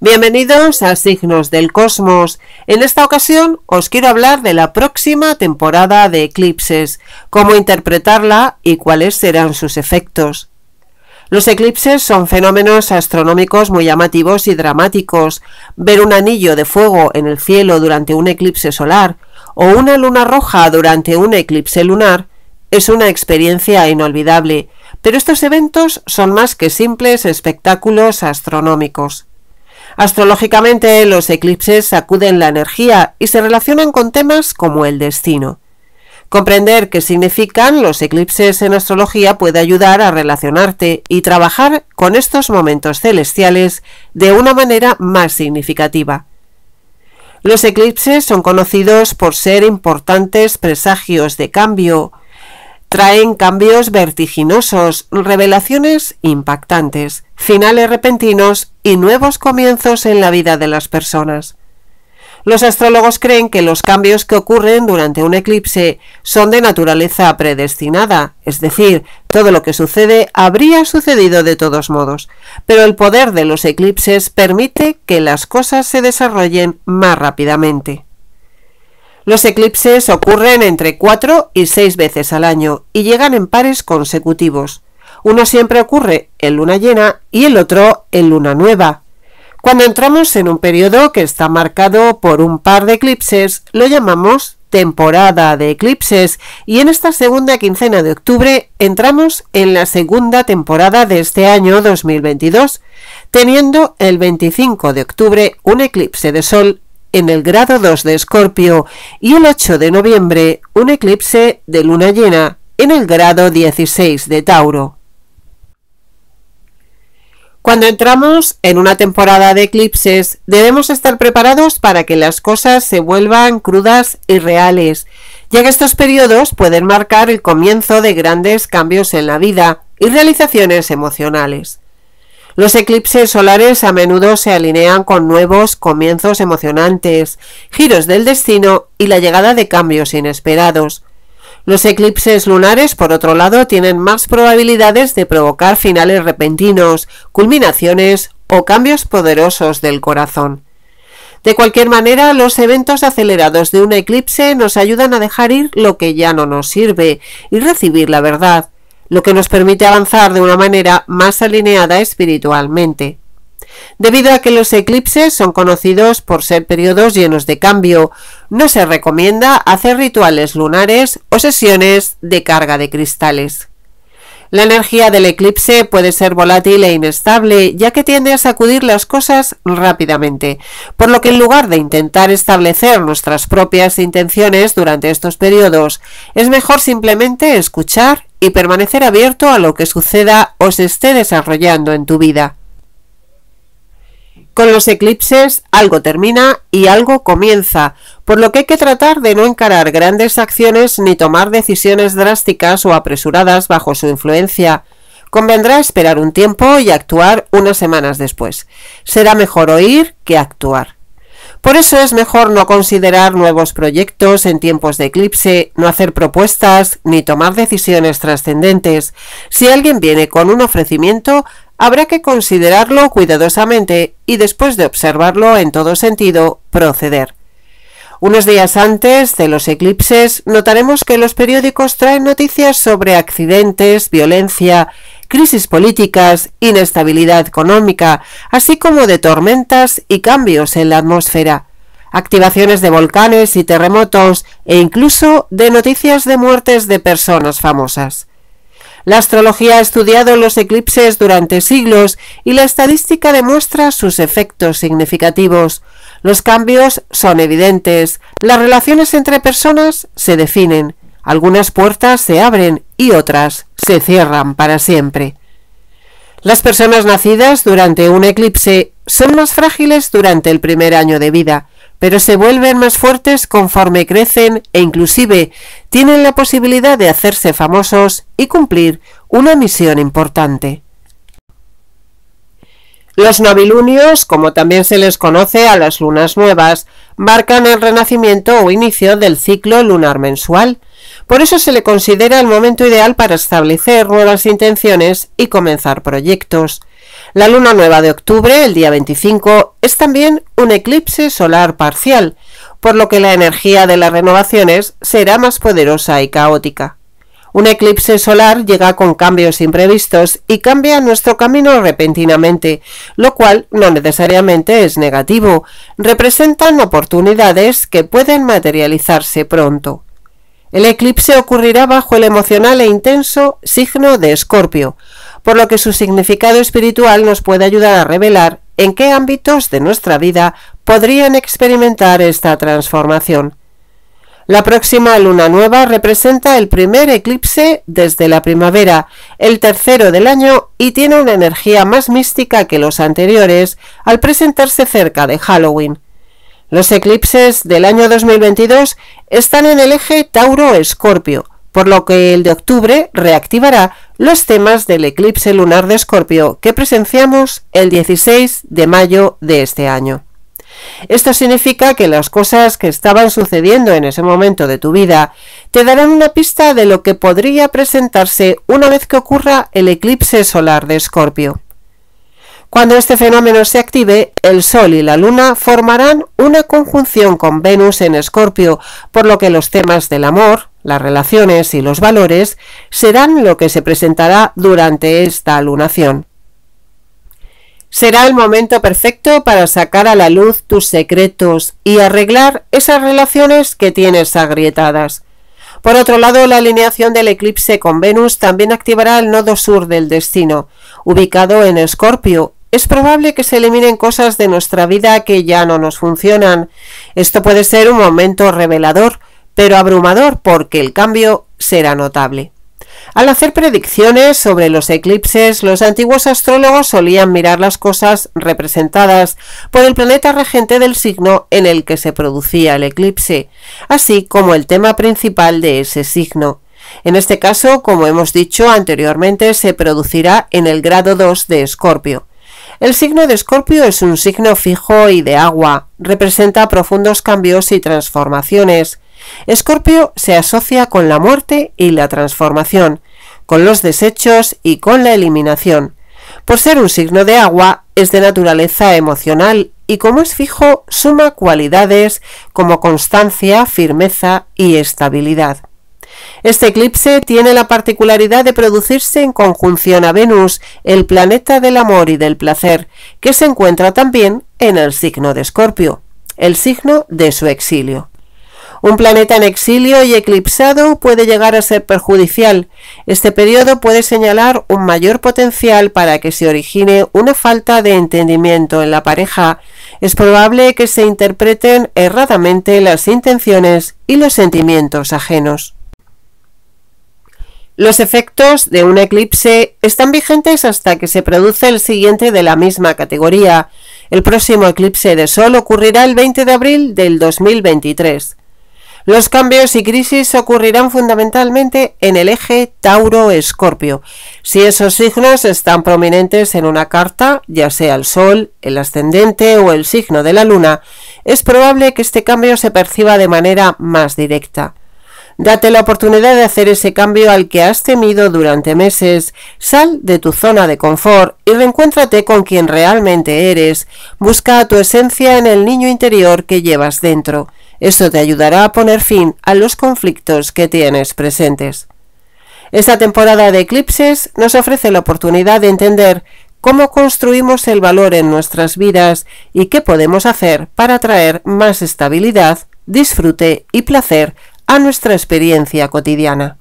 Bienvenidos a Signos del Cosmos. En esta ocasión os quiero hablar de la próxima temporada de eclipses, cómo interpretarla y cuáles serán sus efectos. Los eclipses son fenómenos astronómicos muy llamativos y dramáticos. Ver un anillo de fuego en el cielo durante un eclipse solar o una luna roja durante un eclipse lunar es una experiencia inolvidable, pero estos eventos son más que simples espectáculos astronómicos. Astrológicamente, los eclipses sacuden la energía y se relacionan con temas como el destino. Comprender qué significan los eclipses en astrología puede ayudar a relacionarte y trabajar con estos momentos celestiales de una manera más significativa. Los eclipses son conocidos por ser importantes presagios de cambio, Traen cambios vertiginosos, revelaciones impactantes, finales repentinos y nuevos comienzos en la vida de las personas. Los astrólogos creen que los cambios que ocurren durante un eclipse son de naturaleza predestinada, es decir, todo lo que sucede habría sucedido de todos modos, pero el poder de los eclipses permite que las cosas se desarrollen más rápidamente. Los eclipses ocurren entre cuatro y seis veces al año y llegan en pares consecutivos. Uno siempre ocurre en luna llena y el otro en luna nueva. Cuando entramos en un periodo que está marcado por un par de eclipses, lo llamamos temporada de eclipses y en esta segunda quincena de octubre entramos en la segunda temporada de este año 2022, teniendo el 25 de octubre un eclipse de sol en el grado 2 de Escorpio y el 8 de noviembre un eclipse de luna llena en el grado 16 de Tauro. Cuando entramos en una temporada de eclipses, debemos estar preparados para que las cosas se vuelvan crudas y reales, ya que estos periodos pueden marcar el comienzo de grandes cambios en la vida y realizaciones emocionales. Los eclipses solares a menudo se alinean con nuevos comienzos emocionantes, giros del destino y la llegada de cambios inesperados. Los eclipses lunares, por otro lado, tienen más probabilidades de provocar finales repentinos, culminaciones o cambios poderosos del corazón. De cualquier manera, los eventos acelerados de un eclipse nos ayudan a dejar ir lo que ya no nos sirve y recibir la verdad, lo que nos permite avanzar de una manera más alineada espiritualmente. Debido a que los eclipses son conocidos por ser periodos llenos de cambio, no se recomienda hacer rituales lunares o sesiones de carga de cristales. La energía del eclipse puede ser volátil e inestable, ya que tiende a sacudir las cosas rápidamente, por lo que en lugar de intentar establecer nuestras propias intenciones durante estos periodos, es mejor simplemente escuchar y permanecer abierto a lo que suceda o se esté desarrollando en tu vida. Con los eclipses algo termina y algo comienza, por lo que hay que tratar de no encarar grandes acciones ni tomar decisiones drásticas o apresuradas bajo su influencia. Convendrá esperar un tiempo y actuar unas semanas después. Será mejor oír que actuar. Por eso es mejor no considerar nuevos proyectos en tiempos de eclipse, no hacer propuestas ni tomar decisiones trascendentes. Si alguien viene con un ofrecimiento, habrá que considerarlo cuidadosamente y después de observarlo en todo sentido, proceder. Unos días antes de los eclipses notaremos que los periódicos traen noticias sobre accidentes, violencia, crisis políticas, inestabilidad económica, así como de tormentas y cambios en la atmósfera, activaciones de volcanes y terremotos e incluso de noticias de muertes de personas famosas. La astrología ha estudiado los eclipses durante siglos y la estadística demuestra sus efectos significativos. Los cambios son evidentes, las relaciones entre personas se definen, algunas puertas se abren y otras se cierran para siempre. Las personas nacidas durante un eclipse son más frágiles durante el primer año de vida, pero se vuelven más fuertes conforme crecen e inclusive tienen la posibilidad de hacerse famosos y cumplir una misión importante. Los novilunios, como también se les conoce a las lunas nuevas, marcan el renacimiento o inicio del ciclo lunar mensual, por eso se le considera el momento ideal para establecer nuevas intenciones y comenzar proyectos. La luna nueva de octubre, el día 25, es también un eclipse solar parcial, por lo que la energía de las renovaciones será más poderosa y caótica. Un eclipse solar llega con cambios imprevistos y cambia nuestro camino repentinamente, lo cual no necesariamente es negativo, representan oportunidades que pueden materializarse pronto. El eclipse ocurrirá bajo el emocional e intenso signo de Escorpio, por lo que su significado espiritual nos puede ayudar a revelar en qué ámbitos de nuestra vida podrían experimentar esta transformación. La próxima luna nueva representa el primer eclipse desde la primavera, el tercero del año y tiene una energía más mística que los anteriores al presentarse cerca de Halloween. Los eclipses del año 2022 están en el eje Tauro-Escorpio, por lo que el de octubre reactivará los temas del eclipse lunar de Escorpio que presenciamos el 16 de mayo de este año. Esto significa que las cosas que estaban sucediendo en ese momento de tu vida te darán una pista de lo que podría presentarse una vez que ocurra el eclipse solar de Escorpio. Cuando este fenómeno se active, el Sol y la Luna formarán una conjunción con Venus en Escorpio, por lo que los temas del amor, las relaciones y los valores serán lo que se presentará durante esta lunación. Será el momento perfecto para sacar a la luz tus secretos y arreglar esas relaciones que tienes agrietadas. Por otro lado, la alineación del eclipse con Venus también activará el nodo sur del destino, ubicado en Escorpio, es probable que se eliminen cosas de nuestra vida que ya no nos funcionan. Esto puede ser un momento revelador, pero abrumador porque el cambio será notable. Al hacer predicciones sobre los eclipses, los antiguos astrólogos solían mirar las cosas representadas por el planeta regente del signo en el que se producía el eclipse, así como el tema principal de ese signo. En este caso, como hemos dicho anteriormente, se producirá en el grado 2 de Escorpio. El signo de Escorpio es un signo fijo y de agua, representa profundos cambios y transformaciones. Escorpio se asocia con la muerte y la transformación, con los desechos y con la eliminación. Por ser un signo de agua, es de naturaleza emocional y como es fijo, suma cualidades como constancia, firmeza y estabilidad. Este eclipse tiene la particularidad de producirse en conjunción a Venus, el planeta del amor y del placer, que se encuentra también en el signo de Escorpio, el signo de su exilio. Un planeta en exilio y eclipsado puede llegar a ser perjudicial. Este periodo puede señalar un mayor potencial para que se origine una falta de entendimiento en la pareja. Es probable que se interpreten erradamente las intenciones y los sentimientos ajenos. Los efectos de un eclipse están vigentes hasta que se produce el siguiente de la misma categoría. El próximo eclipse de Sol ocurrirá el 20 de abril del 2023. Los cambios y crisis ocurrirán fundamentalmente en el eje Tauro-Escorpio. Si esos signos están prominentes en una carta, ya sea el Sol, el ascendente o el signo de la Luna, es probable que este cambio se perciba de manera más directa. Date la oportunidad de hacer ese cambio al que has temido durante meses. Sal de tu zona de confort y reencuéntrate con quien realmente eres. Busca tu esencia en el niño interior que llevas dentro. Esto te ayudará a poner fin a los conflictos que tienes presentes. Esta temporada de eclipses nos ofrece la oportunidad de entender cómo construimos el valor en nuestras vidas y qué podemos hacer para traer más estabilidad, disfrute y placer a nuestra experiencia cotidiana.